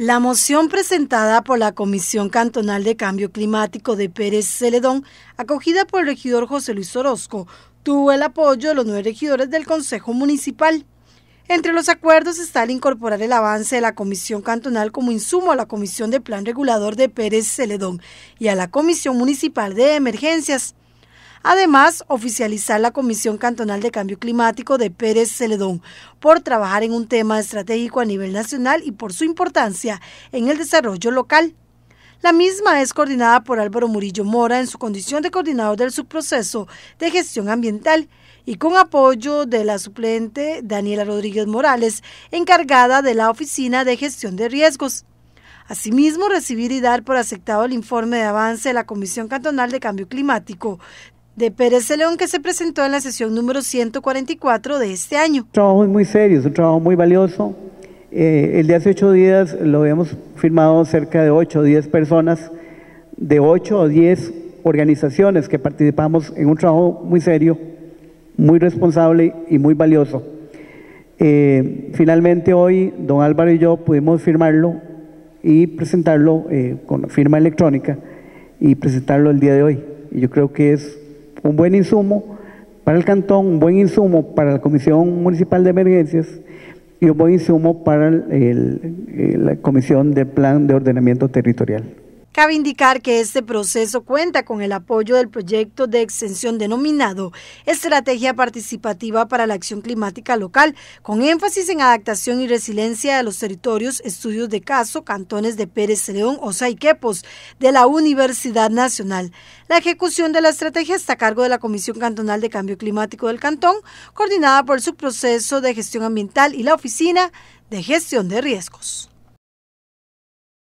La moción presentada por la Comisión Cantonal de Cambio Climático de Pérez Celedón, acogida por el regidor José Luis Orozco, tuvo el apoyo de los nueve regidores del Consejo Municipal. Entre los acuerdos está el incorporar el avance de la Comisión Cantonal como insumo a la Comisión de Plan Regulador de Pérez Celedón y a la Comisión Municipal de Emergencias. Además, oficializar la Comisión Cantonal de Cambio Climático de Pérez Celedón por trabajar en un tema estratégico a nivel nacional y por su importancia en el desarrollo local. La misma es coordinada por Álvaro Murillo Mora en su condición de coordinador del subproceso de gestión ambiental y con apoyo de la suplente Daniela Rodríguez Morales, encargada de la Oficina de Gestión de Riesgos. Asimismo, recibir y dar por aceptado el informe de avance de la Comisión Cantonal de Cambio Climático de Pérez de León que se presentó en la sesión número 144 de este año. El trabajo muy serio, es un trabajo muy valioso. Eh, el de hace ocho días lo habíamos firmado cerca de ocho o diez personas, de ocho o diez organizaciones que participamos en un trabajo muy serio, muy responsable y muy valioso. Eh, finalmente hoy don Álvaro y yo pudimos firmarlo y presentarlo eh, con firma electrónica y presentarlo el día de hoy. Y yo creo que es un buen insumo para el cantón, un buen insumo para la Comisión Municipal de Emergencias y un buen insumo para la Comisión de Plan de Ordenamiento Territorial. Cabe indicar que este proceso cuenta con el apoyo del proyecto de extensión denominado Estrategia Participativa para la Acción Climática Local, con énfasis en adaptación y resiliencia de los territorios, estudios de caso, cantones de Pérez León, Osa y Quepos, de la Universidad Nacional. La ejecución de la estrategia está a cargo de la Comisión Cantonal de Cambio Climático del Cantón, coordinada por el Subproceso de gestión ambiental y la Oficina de Gestión de Riesgos.